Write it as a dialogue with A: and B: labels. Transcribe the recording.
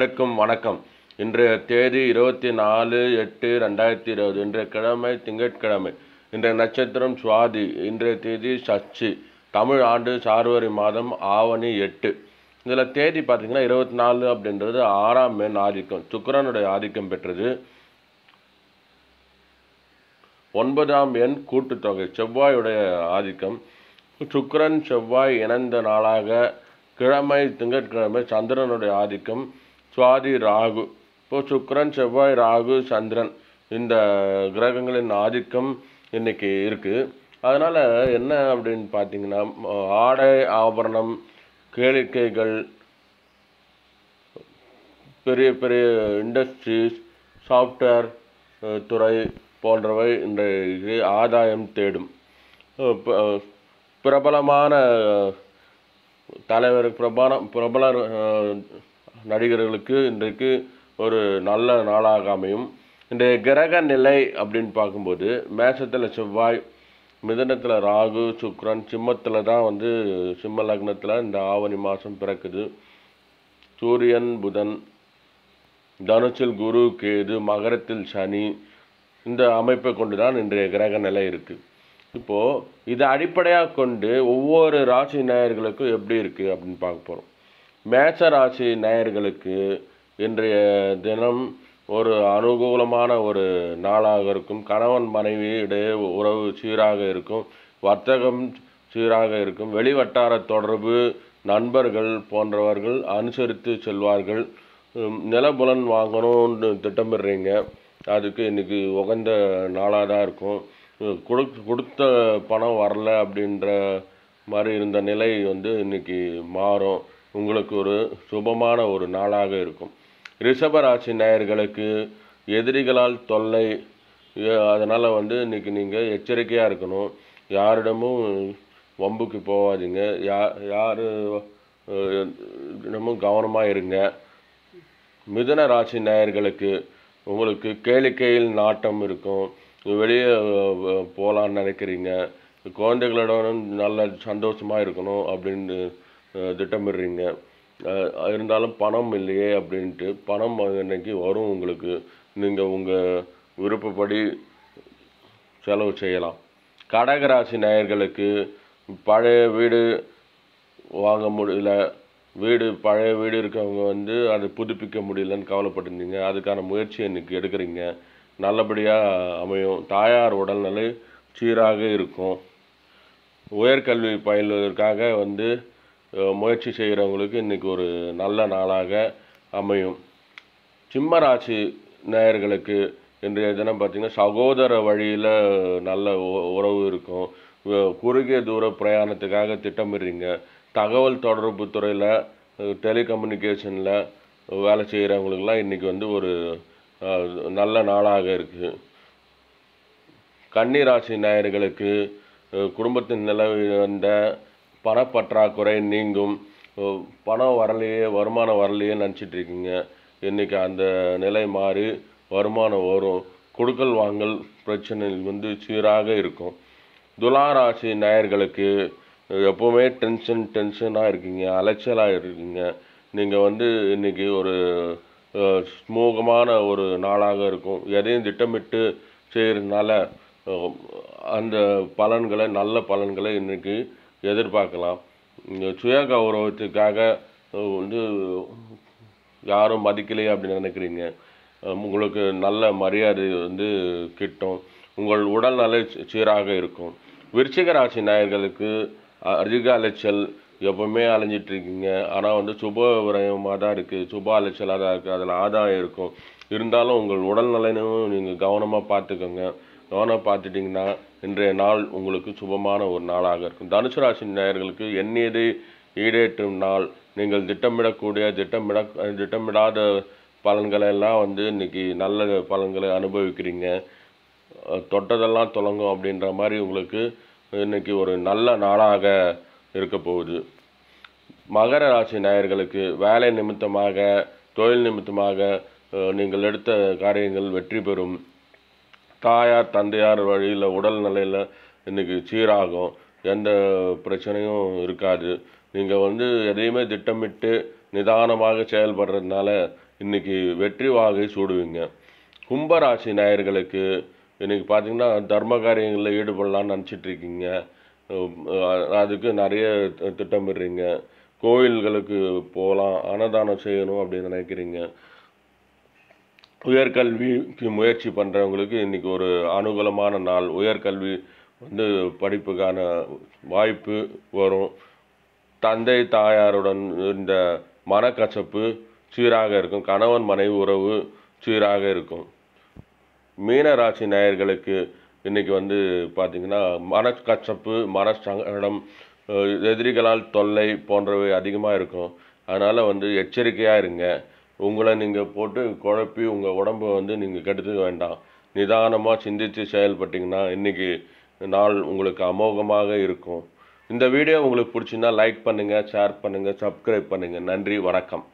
A: அனைவருக்கும் வணக்கம் இன்றைய தேதி இருபத்தி நாலு எட்டு ரெண்டாயிரத்தி இருபது இன்றைய கிழமை திங்கட்கிழமை இன்றைய நட்சத்திரம் சுவாதி இன்றைய தேதி சச்சி தமிழ் ஆண்டு சார்வரி மாதம் ஆவணி எட்டு இதில் தேதி பார்த்தீங்கன்னா இருபத்தி நாலு அப்படின்றது ஆறாம் மேல் ஆதிக்கம் சுக்கரனுடைய ஆதிக்கம் பெற்றது ஒன்பதாம் எண் கூட்டுத்தொகை செவ்வாயுடைய ஆதிக்கம் சுக்கரன் செவ்வாய் இணைந்த நாளாக கிழமை திங்கட்கிழமை சந்திரனுடைய ஆதிக்கம் சுவாதி ராகு இப்போ சுக்கரன் செவ்வாய் ராகு சந்திரன் இந்த கிரகங்களின் ஆதிக்கம் இன்றைக்கி இருக்குது அதனால் என்ன அப்படின்னு பார்த்தீங்கன்னா ஆடை ஆபரணம் கேளிக்கைகள் பெரிய பெரிய இண்டஸ்ட்ரீஸ் சாஃப்ட்வேர் துறை போன்றவை இன்றைக்கு ஆதாயம் தேடும் பிரபலமான தலைவர் பிரபலம் பிரபல நடிகர்களுக்கு இன்றைக்கு ஒரு நல்ல நாளாக அமையும் இன்றைய கிரக நிலை அப்படின்னு பார்க்கும்போது மேஷத்தில் செவ்வாய் மிதனத்தில் ராகு சுக்ரன் சிம்மத்தில் தான் வந்து சிம்ம லக்னத்தில் இந்த ஆவணி மாதம் பிறக்குது சூரியன் புதன் தனுஷில் குரு கேது மகரத்தில் சனி இந்த அமைப்பை கொண்டு தான் இன்றைய கிரக நிலை இருக்குது இப்போது இதை அடிப்படையாக கொண்டு ஒவ்வொரு ராசி நேயர்களுக்கும் எப்படி இருக்குது அப்படின்னு பார்க்க போகிறோம் மேசராசி நேயர்களுக்கு இன்றைய தினம் ஒரு அனுகூலமான ஒரு நாளாக இருக்கும் கணவன் மனைவி இடையே உறவு சீராக இருக்கும் வர்த்தகம் சீராக இருக்கும் வெளிவட்டார தொடர்பு நண்பர்கள் போன்றவர்கள் அனுசரித்து செல்வார்கள் நிலபுலன் வாங்கணும்னு திட்டமிடுறீங்க அதுக்கு இன்றைக்கி உகந்த நாளாக தான் இருக்கும் கொடு கொடுத்த பணம் வரல அப்படின்ற மாதிரி இருந்த நிலை வந்து இன்றைக்கி மாறும் உங்களுக்கு ஒரு சுபமான ஒரு நாளாக இருக்கும் ரிஷபராசி நேயர்களுக்கு எதிரிகளால் தொல்லை அதனால் வந்து இன்றைக்கி நீங்கள் எச்சரிக்கையாக இருக்கணும் யாரிடமும் வம்புக்கு போகாதீங்க யா யார் இடமும் கவனமாக இருங்க மிதன ராசி நேயர்களுக்கு உங்களுக்கு கேளிக்கையில் நாட்டம் இருக்கும் வெளியே போகலான்னு நினைக்கிறீங்க குழந்தைகளோட நல்ல சந்தோஷமாக இருக்கணும் அப்படின்னு திட்டமிடுறீங்க இருந்தாலும் பணம் இல்லையே அப்படின்ட்டு பணம் இன்றைக்கி வரும் உங்களுக்கு நீங்கள் உங்கள் விருப்பப்படி செலவு செய்யலாம் கடகராசி நேயர்களுக்கு பழைய வீடு வாங்க முடியல வீடு பழைய வீடு இருக்கவங்க வந்து அதை புதுப்பிக்க முடியலன்னு கவலைப்பட்டிருந்தீங்க அதுக்கான முயற்சி இன்றைக்கி எடுக்கிறீங்க நல்லபடியாக அமையும் தாயார் உடல்நிலை சீராக இருக்கும் உயர்கல்வி பயில்வதற்காக வந்து முயற்சி செய்கிறவங்களுக்கு இன்றைக்கி ஒரு நல்ல நாளாக அமையும் சிம்மராசி நேயர்களுக்கு இன்றைய தினம் பார்த்திங்கன்னா சகோதர வழியில் நல்ல உறவு இருக்கும் குறுகிய தூர பிரயாணத்துக்காக திட்டமிடுறீங்க தகவல் தொடர்பு துறையில் டெலிகம்யூனிகேஷனில் வேலை செய்கிறவங்களுக்கெல்லாம் இன்றைக்கி வந்து ஒரு நல்ல நாளாக இருக்குது கன்னிராசி நேயர்களுக்கு குடும்பத்தின் நிலவி வந்த பணப்பற்றாக்குறை நீங்கும் பணம் வரலையே வருமானம் வரலையே நினச்சிட்ருக்கீங்க இன்றைக்கி அந்த நிலை மாறி வருமானம் வரும் கொடுக்கல் வாங்கல் பிரச்சனை வந்து சீராக இருக்கும் துளாராசி நேயர்களுக்கு எப்போவுமே டென்ஷன் டென்ஷனாக இருக்கீங்க அலைச்சலாக இருக்கீங்க நீங்கள் வந்து இன்றைக்கி ஒரு சுமூகமான ஒரு நாளாக இருக்கும் எதையும் திட்டமிட்டு செய்கிறதுனால அந்த பலன்களை நல்ல பலன்களை இன்றைக்கி எதிர்பார்க்கலாம் சுய கௌரவத்துக்காக வந்து யாரும் மதிக்கலையே அப்படின்னு நினைக்கிறீங்க உங்களுக்கு நல்ல மரியாதை வந்து கிட்டும் உங்கள் உடல் நல சீராக இருக்கும் விருச்சிக ராசி நாயர்களுக்கு அதிக அலைச்சல் எப்பவுமே அலைஞ்சிட்ருக்கீங்க ஆனால் வந்து சுப விரயமாக தான் இருக்குது சுப அலைச்சலாக தான் இருக்குது அதில் ஆதாயம் இருக்கும் இருந்தாலும் உங்கள் நலனும் நீங்கள் கவனமாக பார்த்துக்கோங்க கவனம் பார்த்துட்டிங்கன்னா இன்றைய நாள் உங்களுக்கு சுபமான ஒரு நாளாக இருக்கும் தனுசு ராசி நேயர்களுக்கு எண்ணீது ஈடேற்றும் நாள் நீங்கள் திட்டமிடக்கூடிய திட்டமிட திட்டமிடாத பலன்களை எல்லாம் வந்து இன்றைக்கி நல்ல பலன்களை அனுபவிக்கிறீங்க தொட்டதெல்லாம் தொடங்கும் அப்படின்ற மாதிரி உங்களுக்கு இன்றைக்கி ஒரு நல்ல நாளாக இருக்க போகுது மகர ராசி நேயர்களுக்கு வேலை நிமித்தமாக தொழில் நிமித்தமாக நீங்கள் எடுத்த காரியங்கள் வெற்றி பெறும் தாயார் தந்தையார் வழியில் உடல் நிலையில் இன்றைக்கி சீராகும் எந்த பிரச்சனையும் இருக்காது நீங்கள் வந்து எதையுமே திட்டமிட்டு நிதானமாக செயல்படுறதுனால இன்றைக்கி வெற்றி வாகை சூடுவீங்க கும்பராசி நாயர்களுக்கு இன்றைக்கி பார்த்திங்கன்னா தர்ம காரியங்களில் ஈடுபடலான்னு நினச்சிட்ருக்கீங்க அதுக்கு நிறைய திட்டமிடுறீங்க கோயில்களுக்கு போகலாம் அன்னதானம் செய்யணும் அப்படின்னு நினைக்கிறீங்க உயர்கல்விக்கு முயற்சி பண்ணுறவங்களுக்கு இன்றைக்கி ஒரு அனுகூலமான நாள் உயர்கல்வி வந்து படிப்புக்கான வாய்ப்பு வரும் தந்தை தாயாருடன் இந்த மனக்கசப்பு சீராக இருக்கும் கணவன் மனைவி உறவு சீராக இருக்கும் மீனராசி நேயர்களுக்கு இன்றைக்கி வந்து பார்த்திங்கன்னா மனக்கசப்பு மனசங்கடம் எதிரிகளால் தொல்லை போன்றவை அதிகமாக இருக்கும் அதனால் வந்து எச்சரிக்கையாக இருங்க உங்களை நீங்கள் போட்டு குழப்பி உங்கள் உடம்பை வந்து நீங்கள் கெடுத்துக்க வேண்டாம் நிதானமாக சிந்தித்து செயல்பட்டிங்கன்னா இன்றைக்கி நாள் உங்களுக்கு அமோகமாக இருக்கும் இந்த வீடியோ உங்களுக்கு பிடிச்சிருந்தா லைக் பண்ணுங்கள் ஷேர் பண்ணுங்கள் சப்ஸ்கிரைப் பண்ணுங்கள் நன்றி வணக்கம்